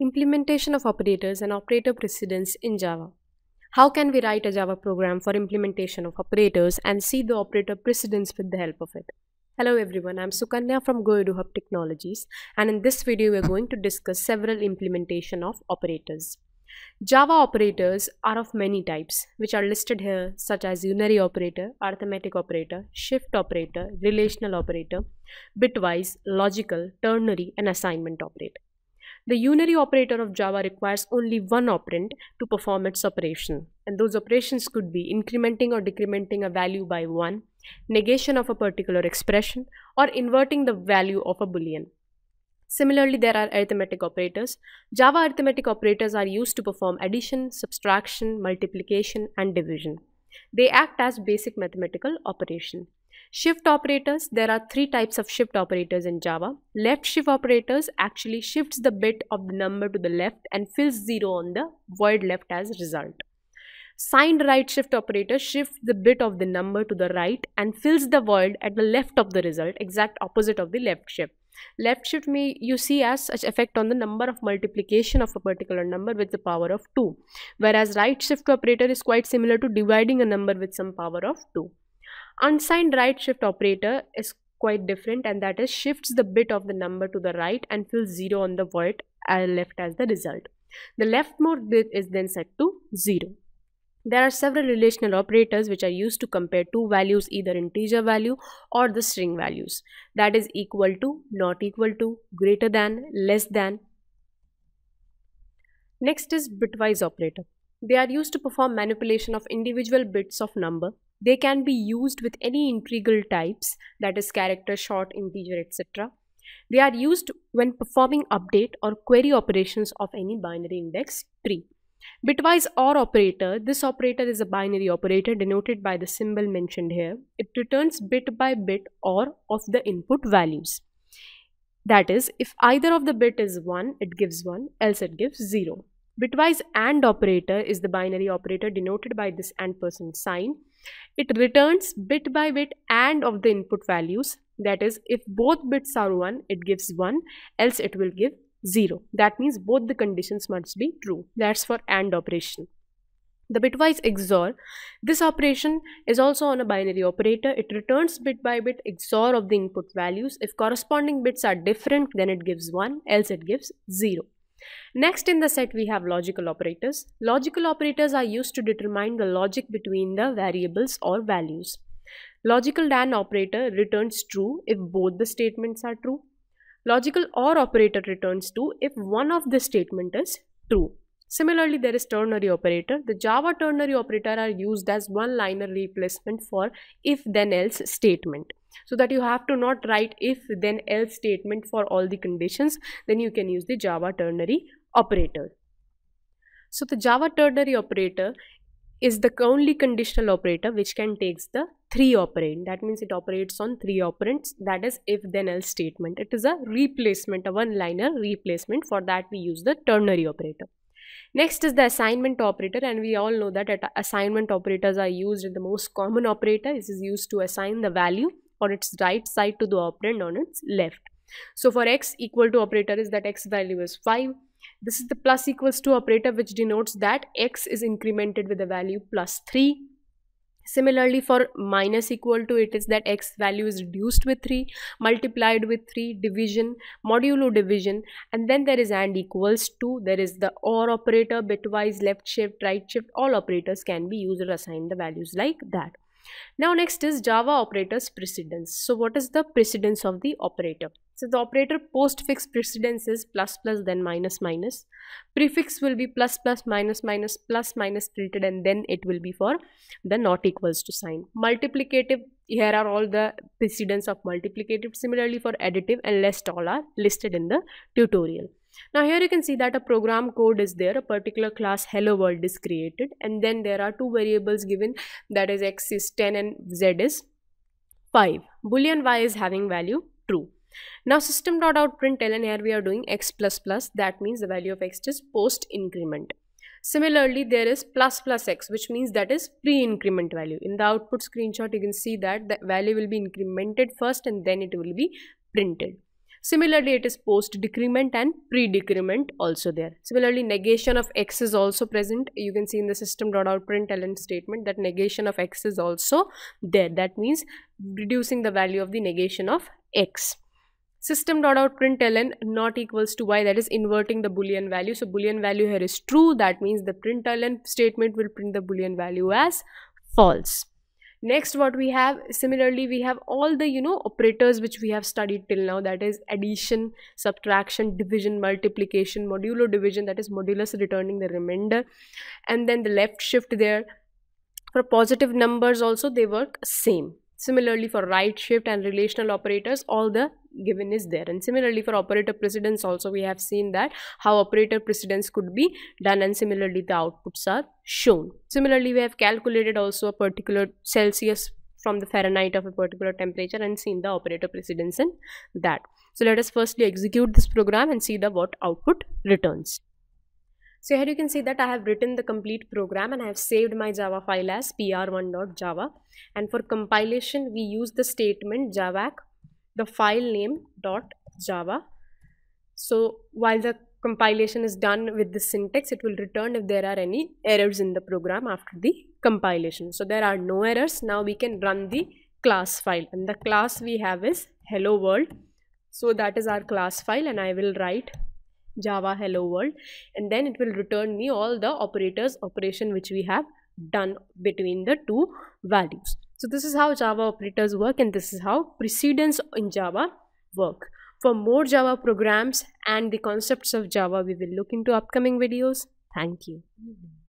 Implementation of operators and operator precedence in Java. How can we write a Java program for implementation of operators and see the operator precedence with the help of it? Hello everyone, I'm Sukanya from Goedu Hub Technologies and in this video we're going to discuss several implementation of operators. Java operators are of many types which are listed here such as unary operator, arithmetic operator, shift operator, relational operator, bitwise, logical, ternary and assignment operator. The unary operator of Java requires only one operand to perform its operation. And those operations could be incrementing or decrementing a value by 1, negation of a particular expression, or inverting the value of a boolean. Similarly, there are arithmetic operators. Java arithmetic operators are used to perform addition, subtraction, multiplication, and division. They act as basic mathematical operation. Shift operators, there are three types of shift operators in Java. Left shift operators actually shifts the bit of the number to the left and fills zero on the void left as result. Signed right shift operator shifts the bit of the number to the right and fills the void at the left of the result, exact opposite of the left shift. Left shift may you see as such effect on the number of multiplication of a particular number with the power of 2. Whereas right shift operator is quite similar to dividing a number with some power of 2. Unsigned right shift operator is quite different and that is shifts the bit of the number to the right and fills 0 on the void uh, left as the result. The leftmost bit is then set to 0. There are several relational operators which are used to compare two values either integer value or the string values that is equal to, not equal to, greater than, less than. Next is bitwise operator. They are used to perform manipulation of individual bits of number. They can be used with any integral types, that is character, short, integer, etc. They are used when performing update or query operations of any binary index tree. Bitwise OR operator, this operator is a binary operator denoted by the symbol mentioned here. It returns bit by bit OR of the input values. That is, if either of the bit is 1, it gives 1, else it gives 0. Bitwise AND operator is the binary operator denoted by this AND person sign. It returns bit by bit AND of the input values. That is, if both bits are 1, it gives 1, else it will give 0. That means both the conditions must be true. That's for AND operation. The bitwise XOR, this operation is also on a binary operator. It returns bit by bit XOR of the input values. If corresponding bits are different, then it gives 1, else it gives 0. Next in the set we have logical operators. Logical operators are used to determine the logic between the variables or values. Logical AND operator returns true if both the statements are true. Logical OR operator returns true if one of the statement is true. Similarly, there is ternary operator. The Java ternary operator are used as one-liner replacement for if-then-else statement so that you have to not write if then else statement for all the conditions then you can use the java ternary operator so the java ternary operator is the only conditional operator which can takes the three operand that means it operates on three operands that is if then else statement it is a replacement a one liner replacement for that we use the ternary operator Next is the assignment operator and we all know that assignment operators are used in the most common operator. is used to assign the value on its right side to the operand on its left. So for x equal to operator is that x value is 5. This is the plus equals to operator which denotes that x is incremented with the value plus 3. Similarly for minus equal to it is that x value is reduced with 3, multiplied with 3, division, modulo division and then there is and equals to, there is the or operator, bitwise, left shift, right shift, all operators can be used or assigned the values like that. Now next is Java operators precedence. So what is the precedence of the operator? So the operator postfix precedence is plus plus then minus minus. Prefix will be plus plus minus minus plus minus tilted and then it will be for the not equals to sign. Multiplicative here are all the precedence of multiplicative similarly for additive and less all are listed in the tutorial. Now here you can see that a program code is there, a particular class hello world is created and then there are two variables given that is x is 10 and z is 5. Boolean y is having value true. Now system.outprintln here we are doing x plus plus that means the value of x is post increment. Similarly, there is plus plus x which means that is pre-increment value. In the output screenshot you can see that the value will be incremented first and then it will be printed. Similarly, it is post decrement and pre decrement also there. Similarly, negation of x is also present. You can see in the system.outprintln statement that negation of x is also there. That means reducing the value of the negation of x system.outprintln not equals to y that is inverting the boolean value so boolean value here is true that means the println statement will print the boolean value as false next what we have similarly we have all the you know operators which we have studied till now that is addition subtraction division multiplication modulo division that is modulus returning the remainder and then the left shift there for positive numbers also they work same similarly for right shift and relational operators all the given is there and similarly for operator precedence also we have seen that how operator precedence could be done and similarly the outputs are shown similarly we have calculated also a particular celsius from the fahrenheit of a particular temperature and seen the operator precedence in that so let us firstly execute this program and see the what output returns so here you can see that I have written the complete program and I have saved my Java file as pr1.java and for compilation we use the statement javac the file name dot java so while the compilation is done with the syntax it will return if there are any errors in the program after the compilation so there are no errors now we can run the class file and the class we have is hello world so that is our class file and i will write java hello world and then it will return me all the operators operation which we have done between the two values so this is how Java operators work and this is how precedents in Java work. For more Java programs and the concepts of Java, we will look into upcoming videos. Thank you. Mm-hmm.